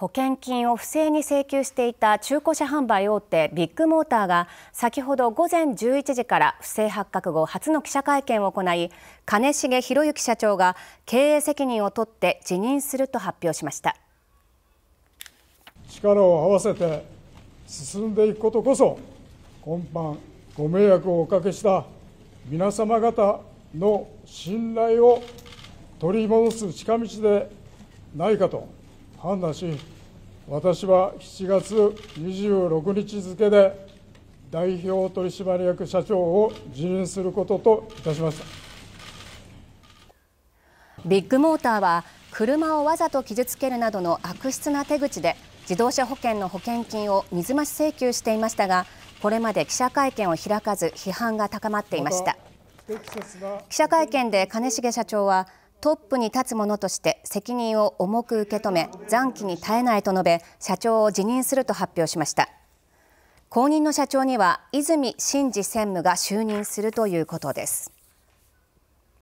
保険金を不正に請求していた中古車販売大手ビッグモーターが先ほど午前11時から不正発覚後初の記者会見を行い兼重宏行社長が経営責任を取って辞任すると発表しました力を合わせて進んでいくことこそ今般ご迷惑をおかけした皆様方の信頼を取り戻す近道でないかと判断し、私は7月26日付で代表取締役社長を辞任することといたしましたビッグモーターは車をわざと傷つけるなどの悪質な手口で自動車保険の保険金を水増し請求していましたがこれまで記者会見を開かず批判が高まっていました記者会見で金重社長はトップに立つ者として責任を重く受け止め残機に耐えないと述べ社長を辞任すると発表しました後任の社長には泉伸二専務が就任するということです